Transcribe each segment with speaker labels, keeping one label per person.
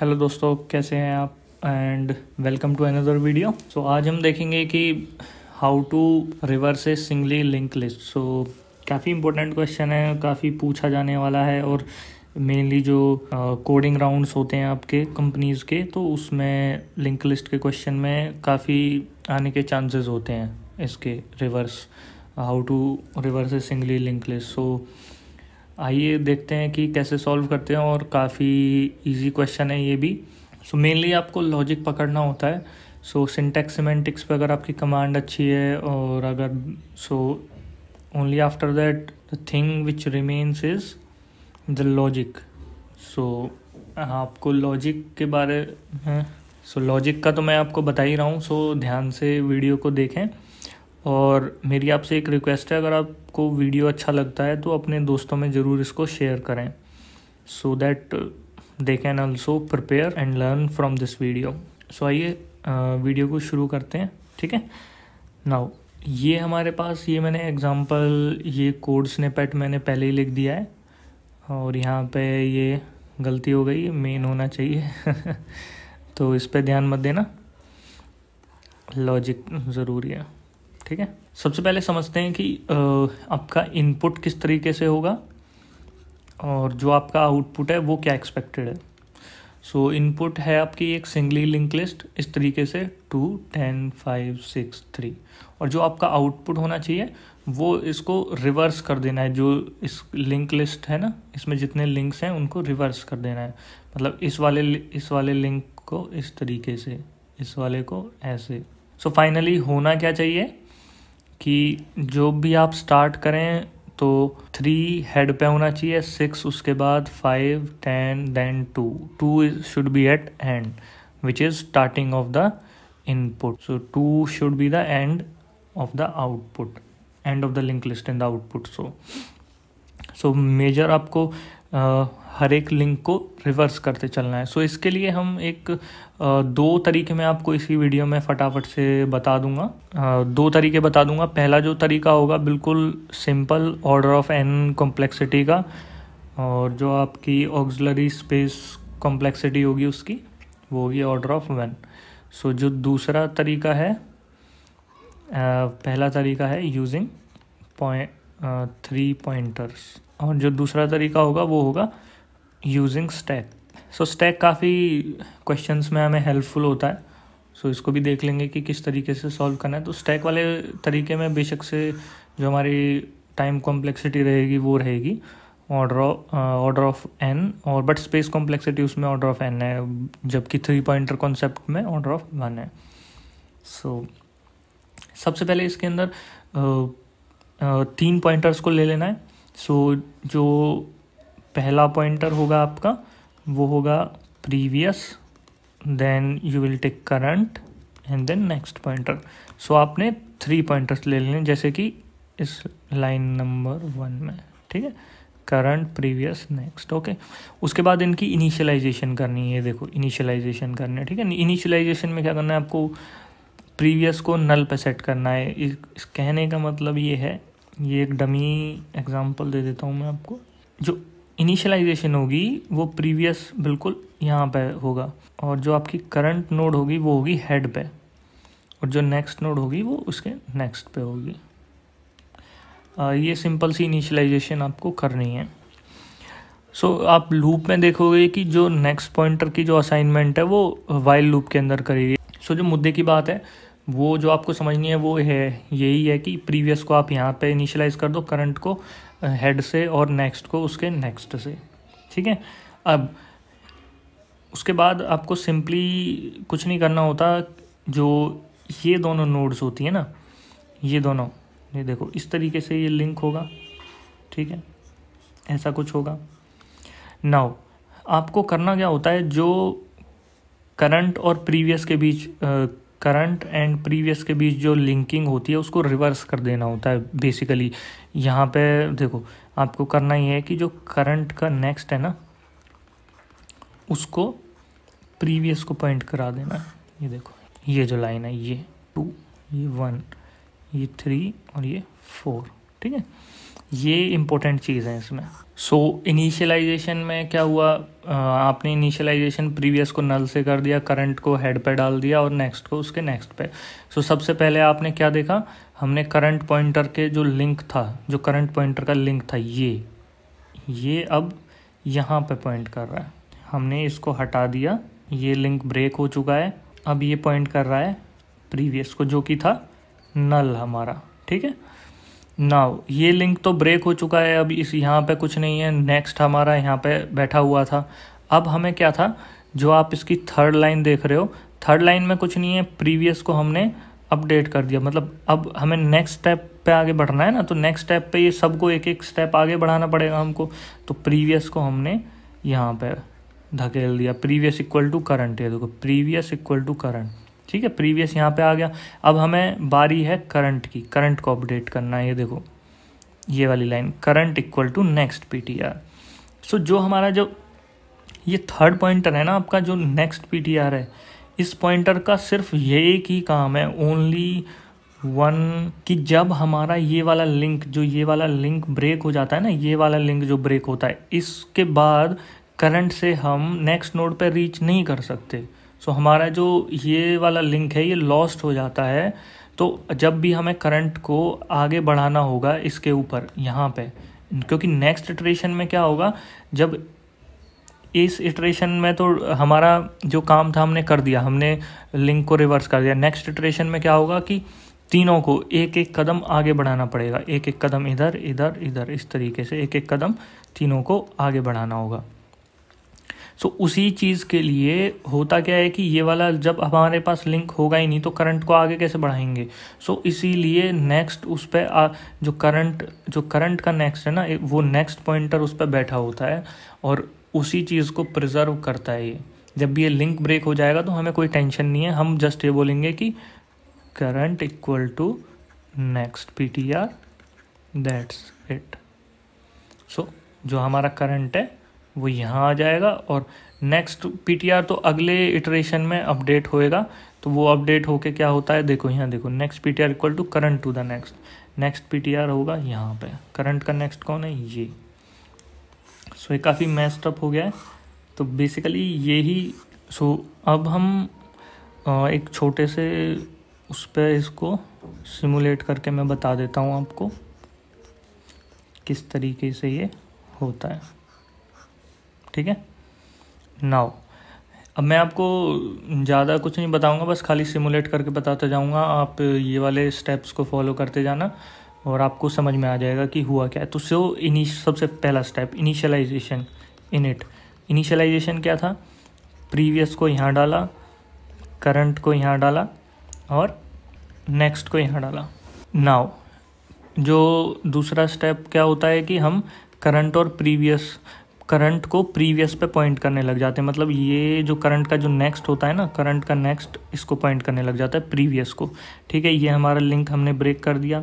Speaker 1: hello दोस्तों कैसे हैं आप and welcome to another video so आज हम देखेंगे कि how to reverse a singly link list so काफ़ी इंपॉर्टेंट क्वेश्चन है काफ़ी पूछा जाने वाला है और मेनली जो कोडिंग uh, राउंड्स होते हैं आपके कंपनीज के तो उसमें लिंक लिस्ट के क्वेश्चन में काफ़ी आने के चांसेस होते हैं इसके reverse how to reverse a singly link list so आइए देखते हैं कि कैसे सॉल्व करते हैं और काफ़ी इजी क्वेश्चन है ये भी सो so मेनली आपको लॉजिक पकड़ना होता है सो सिंटेक्स सिमेंटिक्स पर अगर आपकी कमांड अच्छी है और अगर so only after that the thing which remains is the logic so आपको लॉजिक के बारे में सो so, लॉजिक का तो मैं आपको बता ही रहा हूँ सो so, ध्यान से वीडियो को देखें और मेरी आपसे एक रिक्वेस्ट है अगर आपको वीडियो अच्छा लगता है तो अपने दोस्तों में ज़रूर इसको शेयर करें so that they can also prepare and learn from this video so आइए वीडियो uh, को शुरू करते हैं ठीक है नाउ ये हमारे पास ये मैंने एग्ज़ाम्पल ये कोड स्निपेट मैंने पहले ही लिख दिया है और यहाँ पे ये गलती हो गई मेन होना चाहिए तो इस पर ध्यान मत देना लॉजिक ज़रूरी है ठीक है सबसे पहले समझते हैं कि आपका इनपुट किस तरीके से होगा और जो आपका आउटपुट है वो क्या एक्सपेक्टेड है सो so, इनपुट है आपकी एक सिंगली लिंक लिस्ट इस तरीके से two ten five six three और जो आपका आउटपुट होना चाहिए वो इसको रिवर्स कर देना है जो इस लिंक लिस्ट है ना इसमें जितने लिंक्स हैं उनको रिवर्स कर देना है मतलब इस वाले इस वाले लिंक को इस तरीके से इस वाले को ऐसे सो so, फाइनली होना क्या चाहिए कि जो भी आप स्टार्ट करें तो थ्री हेड पे होना चाहिए सिक्स उसके बाद five ten then two two is should be at end which is starting of the input so two should be the end of the output end of the link list in the output so so major आपको हर एक link को reverse करते चलना है so so, इसके लिए हम एक दो तरीके में आपको इसी वीडियो में फटाफट से बता दूंगा दो तरीके बता दूंगा पहला जो तरीका होगा बिल्कुल simple order of n complexity का और जो आपकी ऑक्सलरी स्पेस कॉम्प्लेक्सिटी होगी उसकी वो होगी ऑर्डर ऑफ वन सो जो दूसरा तरीका है पहला तरीका है यूजिंग पॉइंट थ्री पॉइंटर्स और जो दूसरा तरीका होगा वो होगा यूजिंग स्टैक सो स्टैक काफ़ी क्वेश्चंस में हमें हेल्पफुल होता है सो so, इसको भी देख लेंगे कि किस तरीके से सॉल्व करना है तो स्टैक वाले तरीके में बेशक से जो हमारी टाइम कॉम्प्लेक्सिटी रहेगी वो रहेगी ऑर्डर ऑर्डर ऑफ एन और बट स्पेस कॉम्प्लेक्सिटी उसमें ऑर्डर ऑफ एन है जबकि थ्री पॉइंटर कॉन्सेप्ट में ऑर्डर ऑफ वन है सो so, सबसे पहले इसके अंदर uh, uh, तीन पॉइंटर्स को ले लेना है सो so, जो पहला पॉइंटर होगा आपका वो होगा previous then you will take current and then next pointer so आपने थ्री पॉइंटर्स ले लेने जैसे कि इस लाइन नंबर वन में ठीक है करंट प्रीवियस नेक्स्ट ओके उसके बाद इनकी इनिशियलाइजेशन करनी है देखो इनिशियलाइजेशन करनी है ठीक है इनिशियलाइजेशन में क्या करना है आपको प्रीवियस को नल पे सेट करना है इस कहने का मतलब ये है ये एक डमी एग्जांपल दे देता हूँ मैं आपको जो इनिशियलाइजेशन होगी वो प्रीवियस बिल्कुल यहाँ पे होगा और जो आपकी करंट नोड होगी वो होगी हेड पे और जो नेक्स्ट नोड होगी वो उसके नेक्स्ट पे होगी आ, ये सिंपल सी इनिशियलाइजेशन आपको करनी है सो so, आप लूप में देखोगे कि जो नेक्स्ट पॉइंटर की जो असाइनमेंट है वो वाइल लूप के अंदर करेगी सो so, जो मुद्दे की बात है वो जो आपको समझनी है वो है यही है कि प्रीवियस को आप यहाँ पे इनिशलाइज कर दो करंट को हेड से और नेक्स्ट को उसके नेक्स्ट से ठीक है अब उसके बाद आपको सिंपली कुछ नहीं करना होता जो ये दोनों नोड्स होती है ना ये दोनों ये देखो इस तरीके से ये लिंक होगा ठीक है ऐसा कुछ होगा नाउ आपको करना क्या होता है जो करंट और प्रीवियस के बीच करंट एंड प्रीवियस के बीच जो लिंकिंग होती है उसको रिवर्स कर देना होता है बेसिकली यहाँ पे देखो आपको करना ये है कि जो करंट का नेक्स्ट है ना उसको प्रीवियस को पॉइंट करा देना है ये देखो ये जो लाइन है ये टू ये वन ये थ्री और ये फोर ठीक है ये इम्पोर्टेंट चीज़ है इसमें सो so, इनिशियलाइजेशन में क्या हुआ आपने इनिशियलाइजेशन प्रीवियस को नल से कर दिया करंट को हेड पे डाल दिया और नेक्स्ट को उसके नेक्स्ट पे सो so, सबसे पहले आपने क्या देखा हमने करंट पॉइंटर के जो लिंक था जो करंट पॉइंटर का लिंक था ये ये अब यहाँ पे पॉइंट कर रहा है हमने इसको हटा दिया ये लिंक ब्रेक हो चुका है अब ये पॉइंट कर रहा है प्रीवियस को जो कि था नल हमारा ठीक है नाउ ये लिंक तो ब्रेक हो चुका है अब इस यहाँ पे कुछ नहीं है नेक्स्ट हमारा यहाँ पे बैठा हुआ था अब हमें क्या था जो आप इसकी थर्ड लाइन देख रहे हो थर्ड लाइन में कुछ नहीं है प्रीवियस को हमने अपडेट कर दिया मतलब अब हमें नेक्स्ट स्टेप पे आगे बढ़ना है ना तो नेक्स्ट स्टेप पे ये सबको एक एक स्टेप आगे बढ़ाना पड़ेगा हमको तो प्रीवियस को हमने यहाँ पे धकेल दिया प्रीवियस इक्वल टू करंट ये देखो प्रीवियस इक्वल टू करंट ठीक है प्रीवियस यहाँ पे आ गया अब हमें बारी है करंट की करंट को अपडेट करना है ये देखो ये वाली line current equal to next P T R so जो हमारा जो ये थर्ड पॉइंटर है ना आपका जो नेक्स्ट पी टी आर है इस पॉइंटर का सिर्फ ये एक ही काम है ओनली वन कि जब हमारा ये वाला लिंक जो ये वाला लिंक ब्रेक हो जाता है ना ये वाला लिंक जो ब्रेक होता है इसके बाद करंट से हम नेक्स्ट नोड पर रीच नहीं कर सकते सो हमारा जो ये वाला लिंक है ये लॉस्ट हो जाता है तो जब भी हमें करंट को आगे बढ़ाना होगा इसके ऊपर यहाँ पे क्योंकि नेक्स्ट इटरेशन में क्या होगा जब इस इटरेशन में तो हमारा जो काम था हमने कर दिया हमने लिंक को रिवर्स कर दिया नेक्स्ट इटरेशन में क्या होगा कि तीनों को एक एक कदम आगे बढ़ाना पड़ेगा एक एक कदम इधर इधर इधर इस तरीके से एक एक कदम तीनों को आगे बढ़ाना होगा सो उसी चीज़ के लिए होता क्या है कि ये वाला जब हमारे पास लिंक होगा ही नहीं तो करंट को आगे कैसे बढ़ाएंगे सो इसीलिए नेक्स्ट उस पर जो करंट जो करंट का नेक्स्ट है ना वो नेक्स्ट पॉइंटर उस पर बैठा होता है और उसी चीज़ को प्रिजर्व करता है ये जब ये लिंक ब्रेक हो जाएगा तो हमें कोई टेंशन नहीं है हम जस्ट ये बोलेंगे कि current equal to next P T R that's it so जो हमारा करंट है वो यहाँ आ जाएगा और नेक्स्ट पीटीआर तो अगले इटरेशन में अपडेट होएगा तो वो अपडेट होके क्या होता है देखो यहाँ देखो next P T R equal to current to the next next P T R होगा यहाँ पे करंट का नेक्स्ट कौन है ये सो so, ये काफ़ी मैस्टअप हो गया है तो बेसिकली ये ही सो so, अब हम एक छोटे से उस पर इसको सिमुलेट करके मैं बता देता हूँ आपको किस तरीके से ये होता है ठीक है नाउ अब मैं आपको ज़्यादा कुछ नहीं बताऊंगा बस खाली सिमुलेट करके बताता जाऊंगा आप ये वाले स्टेप्स को फॉलो करते जाना और आपको समझ में आ जाएगा कि हुआ क्या है तो सो इनिश सबसे पहला स्टेप इनिशियलाइजेशन इट इनिशियलाइजेशन क्या था प्रीवियस को यहाँ डाला करंट को यहाँ डाला और नेक्स्ट को यहाँ डाला नाउ जो दूसरा स्टेप क्या होता है कि हम करंट और प्रीवियस करंट को प्रीवियस पे पॉइंट करने लग जाते हैं मतलब ये जो करंट का जो नेक्स्ट होता है ना करंट का नेक्स्ट इसको पॉइंट करने लग जाता है प्रीवियस को ठीक है ये हमारा लिंक हमने ब्रेक कर दिया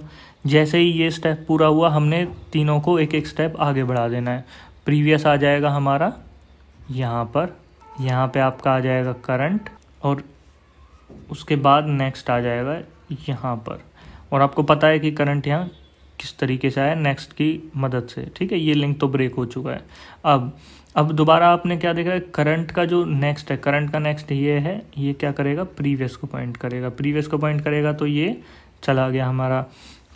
Speaker 1: जैसे ही ये स्टेप पूरा हुआ हमने तीनों को एक एक स्टेप आगे बढ़ा देना है प्रीवियस आ जाएगा हमारा यहाँ पर यहाँ पे आपका आ जाएगा करंट और उसके बाद नेक्स्ट आ जाएगा यहाँ पर और आपको पता है कि करंट यहाँ किस तरीके से आया नेक्स्ट की मदद से ठीक है ये लिंक तो ब्रेक हो चुका है अब अब दोबारा आपने क्या देखा है करंट का जो नेक्स्ट है करंट का नेक्स्ट ये है ये क्या करेगा प्रीवियस को पॉइंट करेगा प्रीवियस को पॉइंट करेगा तो ये चला गया हमारा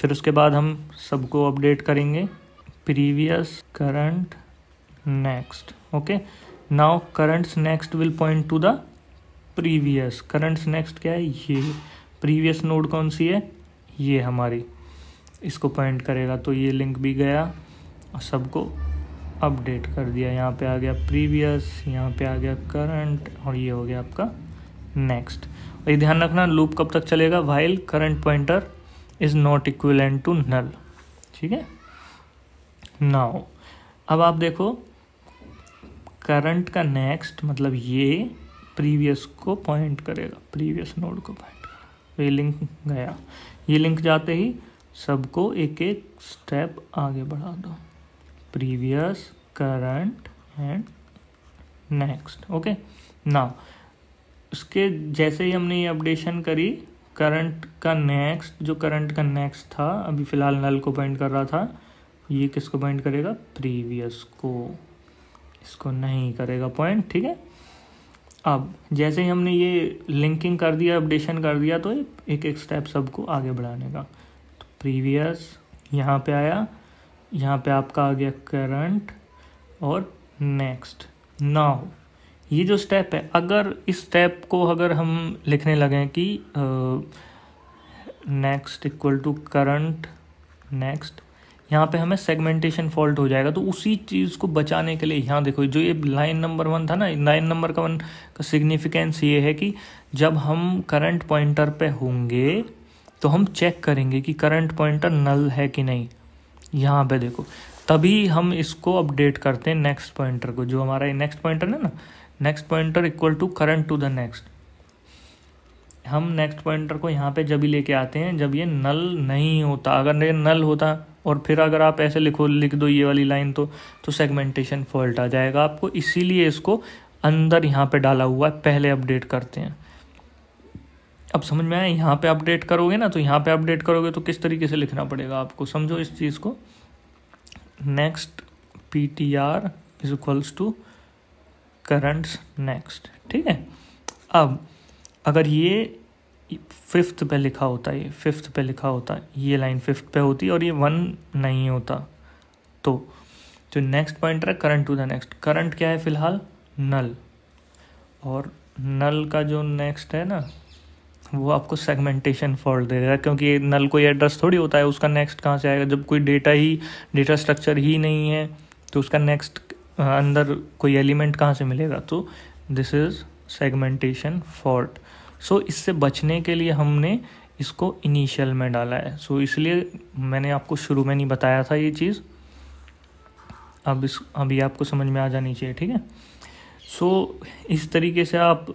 Speaker 1: फिर उसके बाद हम सबको अपडेट करेंगे previous current next okay now current's next will point to the previous current's next क्या है ये प्रीवियस नोड कौन सी है ये हमारी इसको पॉइंट करेगा तो ये लिंक भी गया और सबको अपडेट कर दिया यहाँ पे आ गया प्रीवियस यहाँ पे आ गया करंट और ये हो गया आपका नेक्स्ट और ये ध्यान रखना लूप कब तक चलेगा while current pointer is not equal to null ठीक है नाउ अब आप देखो करंट का नेक्स्ट मतलब ये प्रीवियस को पॉइंट करेगा प्रीवियस नोड को पॉइंट करेगा तो ये लिंक गया ये लिंक जाते ही सबको एक एक स्टेप आगे बढ़ा दो previous current and next okay ना उसके जैसे ही हमने ये अपडेशन करी करंट का नेक्स्ट जो करंट का नेक्स्ट था अभी फ़िलहाल नल को पॉइंट कर रहा था ये किसको पॉइंट करेगा प्रीवियस को इसको नहीं करेगा पॉइंट ठीक है अब जैसे ही हमने ये लिंकिंग कर दिया अपडेशन कर दिया तो एक एक स्टेप सबको आगे बढ़ाने का प्रीवियस यहाँ पे आया यहाँ पे आपका आ गया करंट और नेक्स्ट नाउ ये जो स्टेप है अगर इस स्टेप को अगर हम लिखने लगे कि next equal to current next यहाँ पे हमें सेगमेंटेशन फॉल्ट हो जाएगा तो उसी चीज़ को बचाने के लिए यहाँ देखो जो ये लाइन नंबर वन था ना लाइन नंबर का वन का सिग्निफिकेंस ये है कि जब हम करंट पॉइंटर पे होंगे तो हम चेक करेंगे कि करंट पॉइंटर नल है कि नहीं यहाँ पे देखो तभी हम इसको अपडेट करते हैं नेक्स्ट पॉइंटर को जो हमारा नेक्स्ट पॉइंटर है ना next pointer equal to current to the next हम नेक्स्ट पॉइंटर को यहाँ पे जब ही लेके आते हैं जब ये नल नहीं होता अगर ये नल होता और फिर अगर आप ऐसे लिखो लिख दो ये वाली लाइन तो तो सेगमेंटेशन फॉल्ट आ जाएगा आपको इसीलिए इसको अंदर यहाँ पे डाला हुआ है पहले अपडेट करते हैं अब समझ में आया यहाँ पे अपडेट करोगे ना तो यहाँ पे अपडेट करोगे तो किस तरीके से लिखना पड़ेगा आपको समझो इस चीज़ को next P T R is equals to current's next ठीक है अब अगर ये फिफ्थ पे लिखा होता ये फिफ्थ पे लिखा होता ये लाइन फिफ्थ पे होती और ये वन नहीं होता तो जो नेक्स्ट पॉइंट है current to the next current क्या है फिलहाल नल और नल का जो नेक्स्ट है ना वो आपको सेगमेंटेशन फॉल्ट दे देगा क्योंकि नल कोई एड्रेस थोड़ी होता है उसका नेक्स्ट कहाँ से आएगा जब कोई डेटा ही डेटा स्ट्रक्चर ही नहीं है तो उसका नेक्स्ट अंदर कोई एलिमेंट कहाँ से मिलेगा तो this is segmentation fault so इससे बचने के लिए हमने इसको इनिशियल में डाला है सो so, इसलिए मैंने आपको शुरू में नहीं बताया था ये चीज़ अब इस अभी आपको समझ में आ जानी चाहिए ठीक है सो so, इस तरीके से आप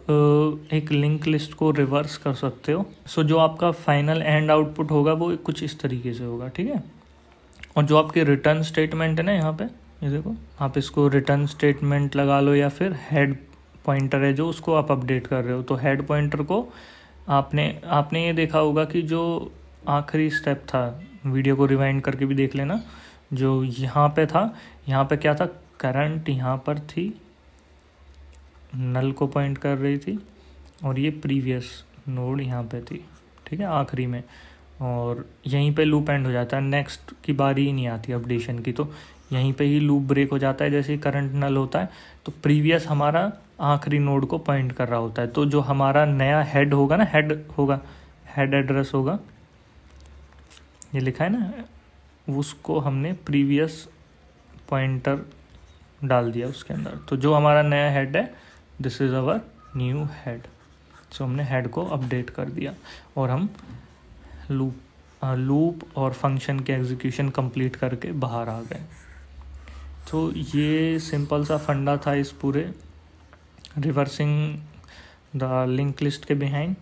Speaker 1: एक लिंक लिस्ट को रिवर्स कर सकते हो सो so, जो आपका फाइनल एंड आउटपुट होगा वो कुछ इस तरीके से होगा ठीक है और जो आपके रिटर्न स्टेटमेंट है ना यहाँ पे ये देखो आप इसको रिटर्न स्टेटमेंट लगा लो या फिर हेड पॉइंटर है जो उसको आप अपडेट कर रहे हो तो हेड पॉइंटर को आपने आपने ये देखा होगा कि जो आखिरी स्टेप था वीडियो को रिवाइंड करके भी देख लेना जो यहाँ पे था यहाँ पे क्या था करंट यहाँ पर थी नल को पॉइंट कर रही थी और ये प्रीवियस नोड यहाँ पे थी ठीक है आखिरी में और यहीं पे लूप एंड हो जाता है नेक्स्ट की बारी ही नहीं आती अपडेशन की तो यहीं पे ही लूप ब्रेक हो जाता है जैसे करंट नल होता है तो प्रीवियस हमारा आखिरी नोड को पॉइंट कर रहा होता है तो जो हमारा नया हेड होगा ना हेड होगा हेड एड्रेस होगा ये लिखा है ना उसको हमने प्रीवियस पॉइंटर डाल दिया उसके अंदर तो जो हमारा नया हेड है this is our new head so हमने हेड को अपडेट कर दिया और हम लूप लूप और फंक्शन के एग्जीक्यूशन कंप्लीट करके बाहर आ गए तो ये सिंपल सा फंडा था इस पूरे रिवर्सिंग द लिंक लिस्ट के बिहाइंड